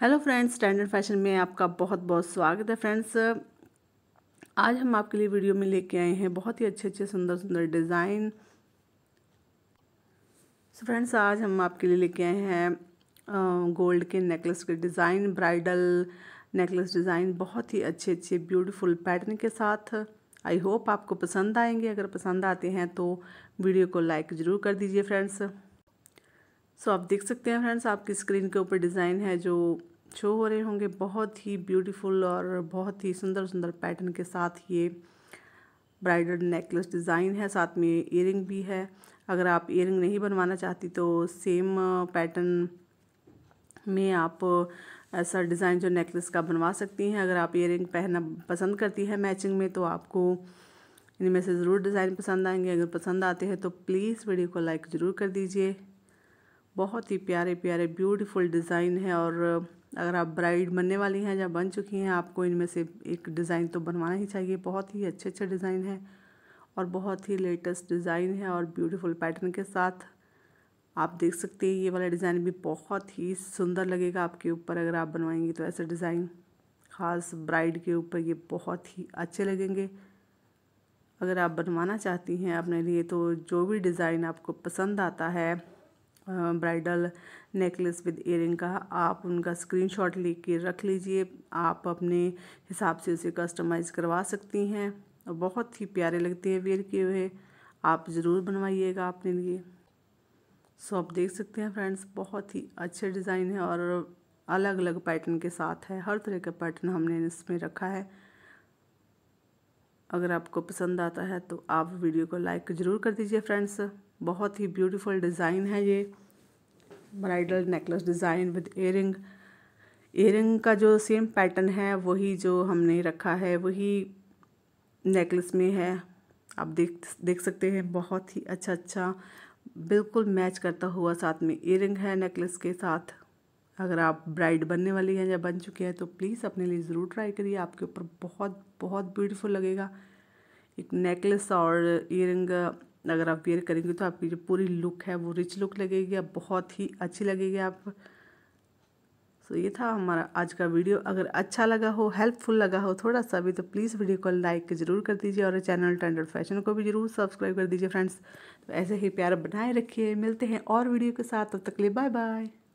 hello friends standard fashion में आपका बहुत बहुत स्वागत है फ्रेंड्स आज हम आपके लिए वीडियो में लेके आए हैं बहुत ही अच्छे अच्छे सुंदर सुंदर डिज़ाइन सो फ्रेंड्स आज हम आपके लिए लेके आए हैं गोल्ड के नेकलेस के डिज़ाइन ब्राइडल नेकलेस डिज़ाइन बहुत ही अच्छे अच्छे ब्यूटीफुल पैटर्न के साथ आई होप आपको पसंद आएंगे अगर पसंद आते हैं तो वीडियो को लाइक ज़रूर कर दीजिए फ्रेंड्स सो so, आप देख सकते हैं फ्रेंड्स आपकी स्क्रीन के ऊपर डिज़ाइन है जो शो हो रहे होंगे बहुत ही ब्यूटीफुल और बहुत ही सुंदर सुंदर पैटर्न के साथ ये ब्राइडल नेकलेस डिज़ाइन है साथ में इयर भी है अगर आप इयर नहीं बनवाना चाहती तो सेम पैटर्न में आप ऐसा डिज़ाइन जो नेकलेस का बनवा सकती हैं अगर आप इयर पहनना पसंद करती है मैचिंग में तो आपको इनमें से ज़रूर डिज़ाइन पसंद आएंगे अगर पसंद आते हैं तो प्लीज़ वीडियो को लाइक ज़रूर कर दीजिए बहुत ही प्यारे प्यारे ब्यूटीफुल डिज़ाइन है और अगर आप ब्राइड बनने वाली हैं या बन चुकी हैं आपको इनमें से एक डिज़ाइन तो बनवाना ही चाहिए बहुत ही अच्छे अच्छे डिज़ाइन है और बहुत ही लेटेस्ट डिज़ाइन है और ब्यूटीफुल पैटर्न के साथ आप देख सकते हैं ये वाला डिज़ाइन भी बहुत ही सुंदर लगेगा आपके ऊपर अगर आप बनवाएंगे तो ऐसे डिज़ाइन ख़ास ब्राइड के ऊपर ये बहुत ही अच्छे लगेंगे अगर आप बनवाना चाहती हैं अपने लिए तो जो भी डिज़ाइन आपको पसंद आता है ब्राइडल नेकलेस विद इयरिंग का आप उनका स्क्रीनशॉट लेके रख लीजिए आप अपने हिसाब से उसे कस्टमाइज़ करवा सकती हैं और बहुत ही प्यारे लगते हैं वेयर किए हुए आप ज़रूर बनवाइएगा अपने लिए सो आप देख सकते हैं फ्रेंड्स बहुत ही अच्छे डिज़ाइन है और अलग अलग पैटर्न के साथ है हर तरह का पैटर्न हमने इसमें रखा है अगर आपको पसंद आता है तो आप वीडियो को लाइक ज़रूर कर दीजिए फ्रेंड्स बहुत ही ब्यूटीफुल डिज़ाइन है ये bridal necklace design with earring earring का जो सेम पैटर्न है वही जो हमने रखा है वही नेकलेस में है आप देख देख सकते हैं बहुत ही अच्छा अच्छा बिल्कुल मैच करता हुआ साथ में एयरिंग है नेकलेस के साथ अगर आप ब्राइड बनने वाली हैं या बन चुके हैं तो प्लीज़ अपने लिए ज़रूर ट्राई करिए आपके ऊपर बहुत बहुत ब्यूटीफुल लगेगा एक नेकलेस और इयरिंग अगर आप वेयर करेंगे तो आपकी जो पूरी लुक है वो रिच लुक लगेगी आप बहुत ही अच्छी लगेगी आप तो ये था हमारा आज का वीडियो अगर अच्छा लगा हो हेल्पफुल लगा हो थोड़ा सा भी तो प्लीज़ वीडियो को लाइक ज़रूर कर दीजिए और चैनल ट्रेंडर फैशन को भी ज़रूर सब्सक्राइब कर दीजिए फ्रेंड्स तो ऐसे ही प्यार बनाए रखिए मिलते हैं और वीडियो के साथ तब तो तक लिए बाय बाय